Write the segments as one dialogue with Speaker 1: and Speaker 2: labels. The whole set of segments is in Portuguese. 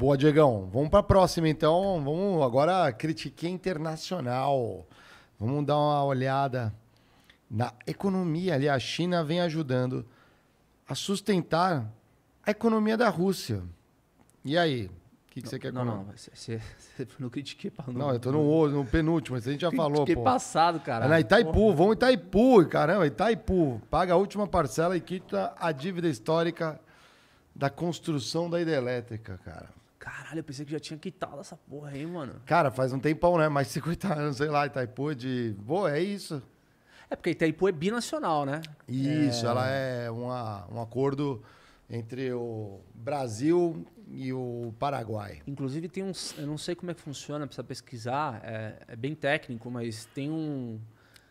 Speaker 1: Boa, Diegão. Vamos para a próxima, então. Vamos agora criticar internacional. Vamos dar uma olhada na economia ali. A China vem ajudando a sustentar a economia da Rússia. E aí? O que, que não, você quer comentar? Não, não, você, você não critiquei para não. Não, eu tô no, no penúltimo, mas a gente já falou. Critiquei passado, cara. É na Itaipu, Porra. vamos Itaipu, caramba, Itaipu. Paga a última parcela e quita a dívida histórica da construção da hidrelétrica, cara.
Speaker 2: Caralho, eu pensei que já tinha quitado essa porra aí, mano.
Speaker 1: Cara, faz um tempão, né? Mais de 50 anos, sei lá, Itaipu é de. Pô, é isso. É porque Itaipu é binacional, né? Isso, é... ela é uma, um acordo entre o Brasil
Speaker 2: e o Paraguai. Inclusive tem uns, eu não sei como é que funciona, precisa pesquisar, é, é bem técnico, mas tem um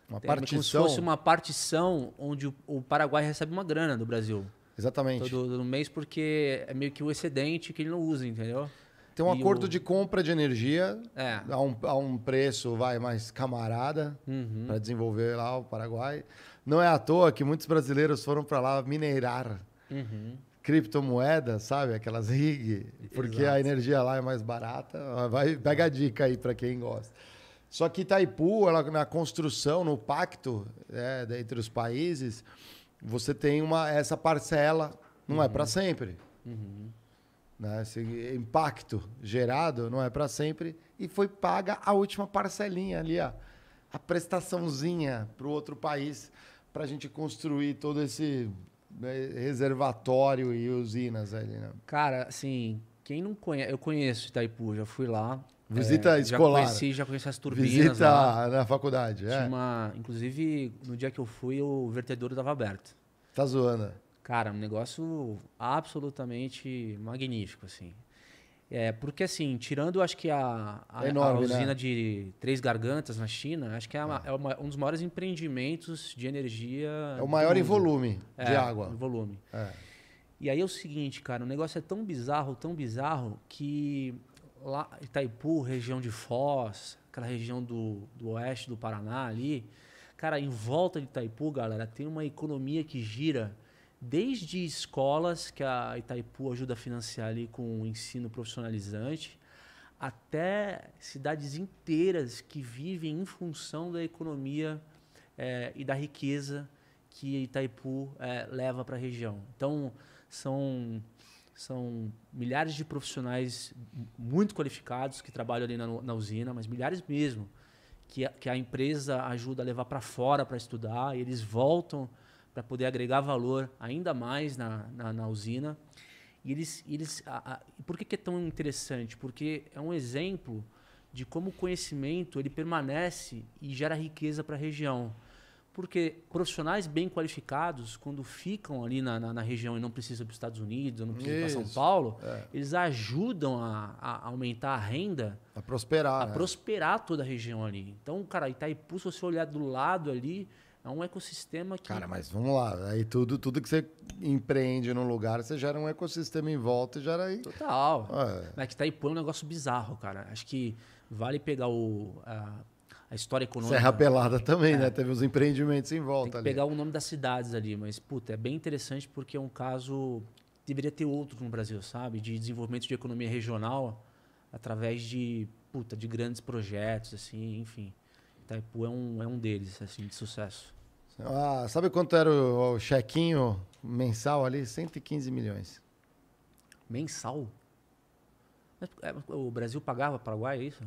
Speaker 2: uma tem, partição, como se fosse uma partição onde o, o Paraguai recebe uma grana do Brasil. Exatamente. Todo, todo mês, porque é meio que o excedente que ele não usa, entendeu? Tem um e acordo o... de
Speaker 1: compra de energia é. a, um, a um preço vai mais camarada uhum. para desenvolver lá o Paraguai. Não é à toa que muitos brasileiros foram para lá minerar uhum. criptomoedas, sabe? Aquelas rig, porque Exato. a energia lá é mais barata. Ah, vai, pega a é. dica aí para quem gosta. Só que Itaipu, ela, na construção, no pacto é, entre os países, você tem uma, essa parcela, não é uhum. é para sempre. Uhum. Né? Esse impacto gerado não é para sempre. E foi paga a última parcelinha ali, ó, a prestaçãozinha para o outro país, para a gente construir todo esse né, reservatório e usinas ali. Né? Cara, assim,
Speaker 2: quem não conhece, eu conheço Itaipu, já fui lá. É, Visita é, escolar. Já conheci, já conheci as turbinas. Visita lá. na faculdade, é. Uma, inclusive, no dia que eu fui, o vertedouro estava aberto. Tá zoando. Cara, um negócio absolutamente magnífico, assim. É, porque assim, tirando acho que a, a, é enorme, a né? usina né? de Três Gargantas na China, acho que é, uma, é. é. Uma, um dos maiores empreendimentos de energia. É o maior em volume é, de água. Em volume. É. E aí é o seguinte, cara, o negócio é tão bizarro, tão bizarro, que lá Itaipu, região de Foz, aquela região do, do oeste do Paraná ali, cara, em volta de Itaipu, galera, tem uma economia que gira desde escolas que a Itaipu ajuda a financiar ali com o ensino profissionalizante, até cidades inteiras que vivem em função da economia é, e da riqueza que Itaipu é, leva para a região. Então, são são milhares de profissionais muito qualificados que trabalham ali na, na usina, mas milhares mesmo, que a, que a empresa ajuda a levar para fora para estudar, e eles voltam para poder agregar valor ainda mais na, na, na usina. E eles, eles a, a, por que, que é tão interessante? Porque é um exemplo de como o conhecimento ele permanece e gera riqueza para a região. Porque profissionais bem qualificados, quando ficam ali na, na, na região e não precisam para os Estados Unidos, não precisam para São Paulo, é. eles ajudam a, a, aumentar a renda. A prosperar. A né? prosperar toda a região ali. Então, cara, Itaipu, se você olhar do lado ali, é um ecossistema que. Cara, mas vamos lá.
Speaker 1: Aí tudo, tudo que você empreende num lugar, você gera um ecossistema em volta e gera aí.
Speaker 2: Total. É. Mas que Itaipu é um negócio bizarro, cara. Acho que vale pegar o. Uh, a história econômica. Serra Pelada é. também, né? é. né?
Speaker 1: Teve uns empreendimentos em volta Tem que ali. pegar
Speaker 2: o nome das cidades ali, mas, puta, é bem interessante porque é um caso. Deveria ter outro no Brasil, sabe? De desenvolvimento de economia regional através de, puta, de grandes projetos, assim, enfim. Itaipu é um, é um deles, assim, de sucesso.
Speaker 1: Ah, sabe quanto era o, o chequinho mensal ali? 115 milhões.
Speaker 2: Mensal? É, é, o Brasil pagava Paraguai, é isso?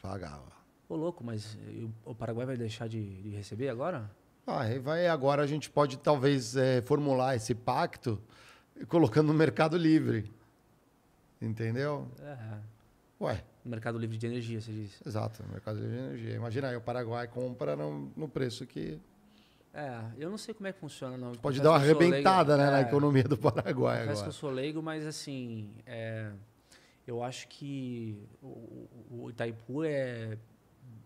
Speaker 2: Pagava. Ô, louco, mas eh, o Paraguai vai deixar de, de receber agora? Ah, é, vai agora a gente pode
Speaker 1: talvez é, formular esse pacto colocando no mercado livre. Entendeu?
Speaker 2: É. Ué. mercado livre de energia, você disse. Exato, mercado livre de
Speaker 1: energia. Imagina aí, o Paraguai compra no, no preço que.
Speaker 2: É, eu não sei como é que funciona, não. Pode dar uma arrebentada né, é, na economia do Paraguai agora. que eu sou leigo, mas assim, é, eu acho que o, o Itaipu é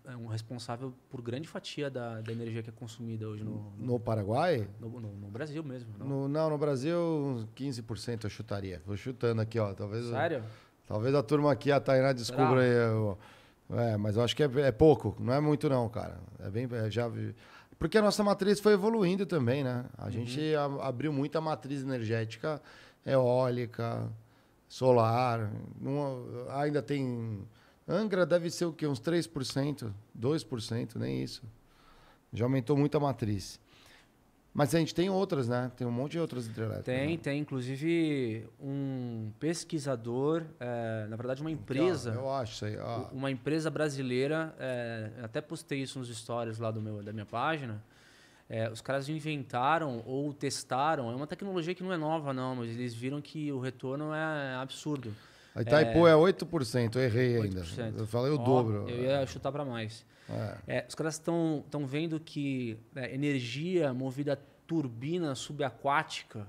Speaker 2: é um responsável por grande fatia da, da energia que é consumida hoje no.
Speaker 1: No, no Paraguai? No, no, no, Brasil mesmo. Não. No, não, no Brasil, 15% eu chutaria. Vou chutando aqui, ó. Talvez, Sério? Talvez a turma aqui, a Tainá, descubra aí, É, mas eu acho que é, é, pouco, não é muito, não, cara. É bem. É, já, porque a nossa matriz foi evoluindo também, né? A uhum. gente a, abriu muita matriz energética eólica, solar. Não, ainda tem Angra deve ser o quê? Uns 3%, 2%, nem isso. Já aumentou muito a matriz. Mas a gente tem outras, né? Tem um monte de outras hidrelétricas. Tem,
Speaker 2: né? tem. Inclusive, um pesquisador, é, na verdade, uma empresa. eu acho isso aí. Uma empresa brasileira, é, até postei isso nos stories lá do meu, da minha página. É, os caras inventaram ou testaram. É uma tecnologia que não é nova, não, mas eles viram que o retorno é absurdo. A Itaipu é, é
Speaker 1: 8%, eu errei 8%. ainda. Eu falei o oh, dobro. Eu
Speaker 2: ia chutar para mais. É. É, os caras estão vendo que né, energia movida a turbina subaquática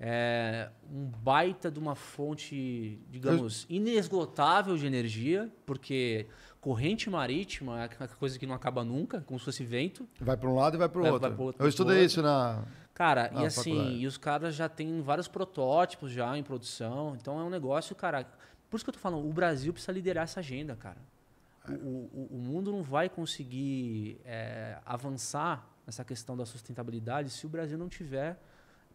Speaker 2: é um baita de uma fonte, digamos, eu... inesgotável de energia, porque corrente marítima é a coisa que não acaba nunca, como se fosse vento.
Speaker 1: Vai para um lado e vai para o outro. outro. Eu estudei outro. isso na Cara, ah, e assim,
Speaker 2: e os caras já têm vários protótipos já em produção. Então é um negócio, cara. Por isso que eu tô falando, o Brasil precisa liderar essa agenda, cara. O, o, o mundo não vai conseguir é, avançar nessa questão da sustentabilidade se o Brasil não tiver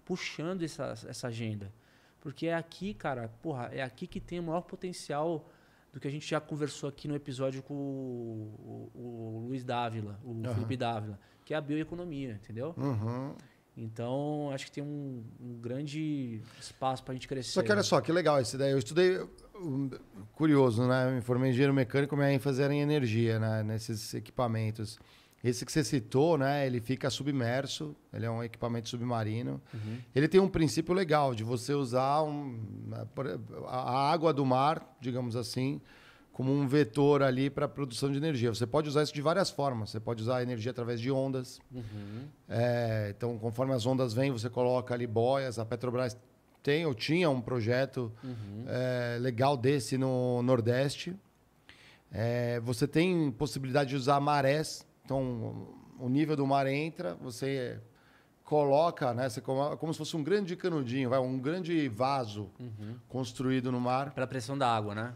Speaker 2: puxando essa, essa agenda. Porque é aqui, cara, porra, é aqui que tem o maior potencial do que a gente já conversou aqui no episódio com o, o, o Luiz Dávila, o uhum. Felipe Dávila, que é a bioeconomia, entendeu? Uhum. Então, acho que tem um, um grande espaço para a gente crescer. Só que olha né? só,
Speaker 1: que legal essa ideia. Eu estudei, curioso, né? me formei em engenheiro mecânico, minha ênfase era em energia, né? nesses equipamentos. Esse que você citou, né? Ele fica submerso, ele é um equipamento submarino. Uhum. Ele tem um princípio legal de você usar um, né, a água do mar, digamos assim, como um vetor ali para produção de energia. Você pode usar isso de várias formas. Você pode usar a energia através de ondas. Uhum. É, então, conforme as ondas vêm, você coloca ali boias. A Petrobras tem ou tinha um projeto uhum. é, legal desse no Nordeste. É, você tem possibilidade de usar marés. Então, o nível do mar entra, você coloca, né? Você como, como se fosse um grande canudinho, vai, um grande vaso uhum. construído no mar. Para a pressão da água, né?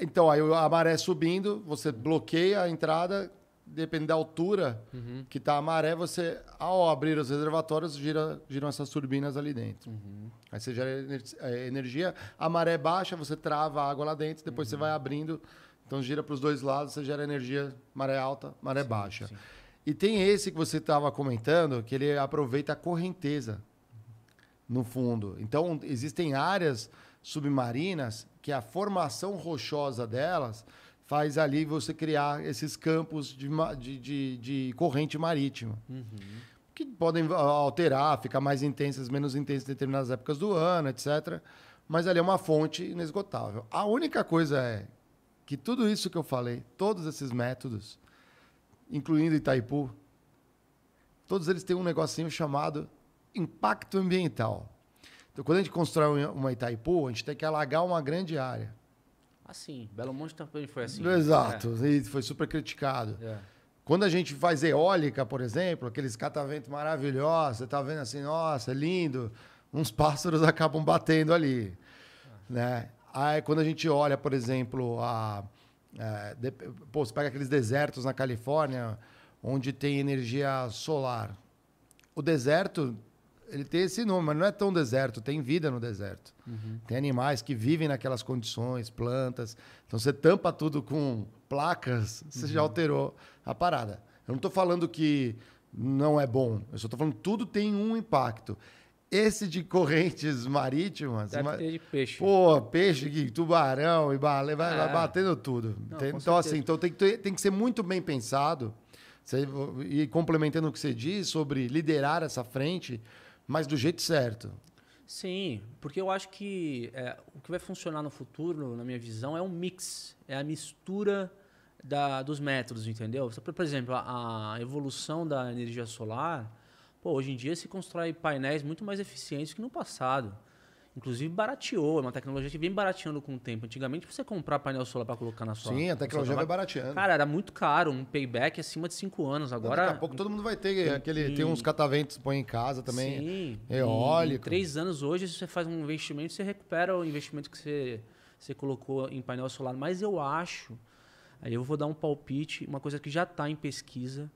Speaker 1: Então, aí a maré é subindo, você bloqueia a entrada, depende da altura uhum. que está a maré, você, ao abrir os reservatórios, gira, giram essas turbinas ali dentro. Uhum. Aí você gera é, energia, a maré baixa, você trava a água lá dentro, depois uhum. você vai abrindo, então gira para os dois lados, você gera energia, maré alta, maré sim, baixa. Sim. E tem esse que você estava comentando, que ele aproveita a correnteza no fundo. Então, existem áreas submarinas que a formação rochosa delas faz ali você criar esses campos de, de, de, de corrente marítima. Uhum. Que podem ah, alterar, ficar mais intensas, menos intensas em determinadas épocas do ano, etc. Mas ali é uma fonte inesgotável. A única coisa é que tudo isso que eu falei, todos esses métodos, incluindo Itaipu, todos eles têm um negocinho chamado impacto ambiental. Então, quando a gente constrói uma Itaipu, a gente tem que alagar uma grande área.
Speaker 2: Assim, Belo Monte também foi assim. Exato,
Speaker 1: é. e foi super criticado. É. Quando a gente faz eólica, por exemplo, aqueles cataventos maravilhosos, você está vendo assim, nossa, é lindo, uns pássaros acabam batendo ali. É. Né? Aí, quando a gente olha, por exemplo, a, a é, de, pô, você pega aqueles desertos na Califórnia, onde tem energia solar. O deserto ele tem esse nome, mas não é tão deserto, tem vida no deserto. Uhum. Tem animais que vivem naquelas condições, plantas. Então você tampa tudo com placas, você uhum. já alterou a parada. Eu não estou falando que não é bom, eu só estou falando que tudo tem um impacto. Esse de correntes marítimas. Deve ter de peixe. Pô, peixe, tubarão e baleia, vai, ah. batendo tudo. Não, então, certeza. assim, então tem que, ter, tem que ser muito bem pensado. Você, e complementando o que você diz sobre liderar essa frente, mas do jeito certo.
Speaker 2: Sim, porque eu acho que é, o que vai funcionar no futuro, na minha visão, é um mix, é a mistura da, dos métodos, entendeu? Por exemplo, a, a evolução da energia solar, pô, hoje em dia se constrói painéis muito mais eficientes que no passado inclusive barateou. É uma tecnologia que vem barateando com o tempo. Antigamente, você comprar painel solar para colocar na sua. Sim, a tecnologia vai barateando. Cara, era muito caro, um payback acima de 5 anos. Agora. Daqui a pouco todo mundo vai ter tem, aquele. Tem uns
Speaker 1: cataventos põe em casa também. Sim. Eólico. Em
Speaker 2: 3 anos hoje, se você faz um investimento, você recupera o investimento que você, você colocou em painel solar. Mas eu acho. Aí eu vou dar um palpite, uma coisa que já está em pesquisa,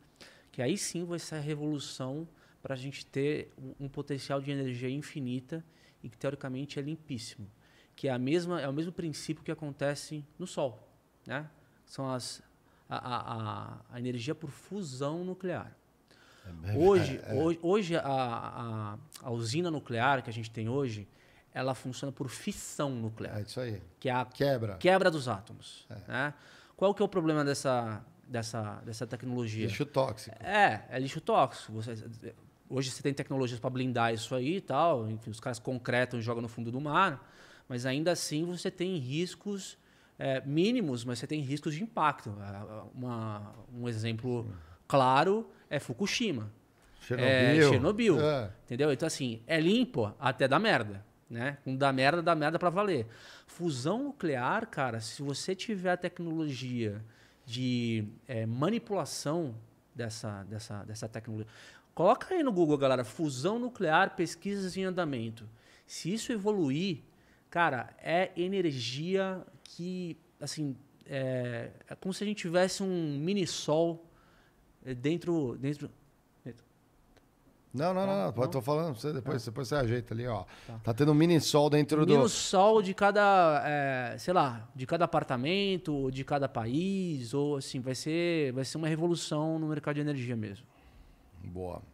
Speaker 2: que aí sim vai ser a revolução para a gente ter um potencial de energia infinita e que teoricamente é limpíssimo, que é a mesma é o mesmo princípio que acontece no Sol, né? São as a, a, a energia por fusão nuclear. É hoje, é, é. hoje, hoje, a, a, usina nuclear que a gente tem hoje, ela funciona por fissão nuclear. É isso aí. Que é a quebra, quebra dos átomos. É. Né? Qual que é o problema dessa, dessa, dessa tecnologia? Lixo tóxico. É, é lixo tóxico. Você, Hoje você tem tecnologias para blindar isso aí e tal, enfim, os caras concretam e jogam no fundo do mar, mas ainda assim você tem riscos é, mínimos, mas você tem riscos de impacto. Uma, um exemplo claro é Fukushima. Chernobyl. É, Chernobyl é. Entendeu? Então, assim, é limpo até da merda. Né? Com da merda, da merda para valer. Fusão nuclear, cara, se você tiver a tecnologia de é, manipulação dessa, dessa, dessa tecnologia. Coloca aí no Google, galera, fusão nuclear, pesquisas em andamento. Se isso evoluir, cara, é energia que, assim, é, é como se a gente tivesse um mini sol é, dentro, dentro,
Speaker 1: não, não, não, não. não. Tô falando você depois, tá. depois você ajeita ali, ó. Tá, tá tendo um mini sol dentro mini do. Mini
Speaker 2: sol de cada, é, sei lá, de cada apartamento, de cada país, ou assim, vai ser, vai ser uma revolução no mercado de energia mesmo.
Speaker 1: Boa.